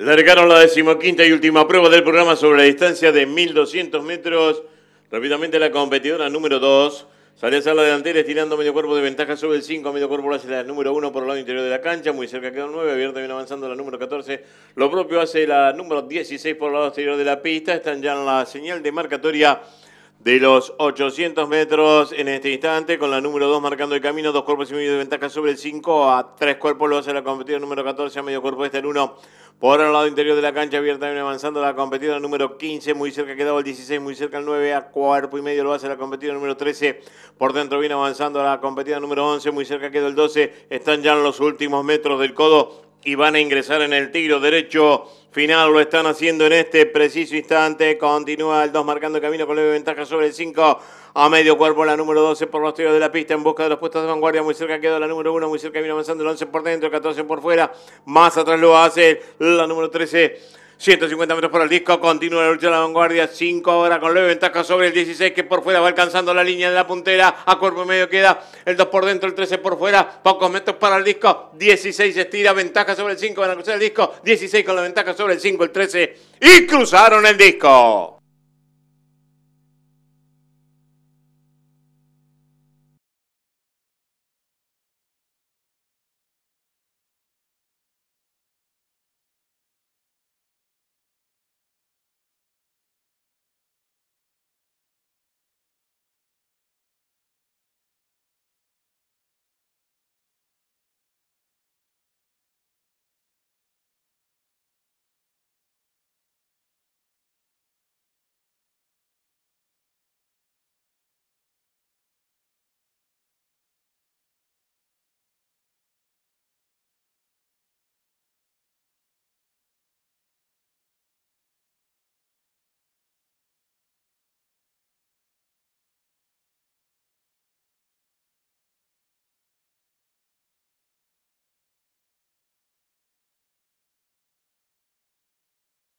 Largaron la decimoquinta y última prueba del programa sobre la distancia de 1200 metros. Rápidamente la competidora número 2 sale a hacer la delantera estirando medio cuerpo de ventaja sobre el 5. Medio cuerpo lo la número 1 por el lado interior de la cancha. Muy cerca quedó el 9. Abierta viene avanzando la número 14. Lo propio hace la número 16 por el lado exterior de la pista. Están ya en la señal de marcatoria de los 800 metros en este instante, con la número 2 marcando el camino, dos cuerpos y medio de ventaja sobre el 5, a tres cuerpos lo hace la competidora número 14, a medio cuerpo está el 1, por el lado interior de la cancha, abierta viene avanzando la competidora número 15, muy cerca quedado el 16, muy cerca el 9, a cuerpo y medio lo hace la competidora número 13, por dentro viene avanzando la competidora número 11, muy cerca quedó el 12, están ya en los últimos metros del codo, y van a ingresar en el tiro derecho final. Lo están haciendo en este preciso instante. Continúa el 2 marcando camino con leve ventaja sobre el 5. A medio cuerpo la número 12 por los tiros de la pista en busca de los puestos de vanguardia. Muy cerca quedó la número 1, muy cerca vino avanzando el 11 por dentro, 14 por fuera. Más atrás lo hace la número 13. 150 metros por el disco, continúa la lucha de la vanguardia, 5 ahora con 9 ventaja sobre el 16 que por fuera va alcanzando la línea de la puntera, a cuerpo medio queda el 2 por dentro, el 13 por fuera, pocos metros para el disco, 16 estira, ventaja sobre el 5, van a cruzar el disco, 16 con la ventaja sobre el 5, el 13 y cruzaron el disco.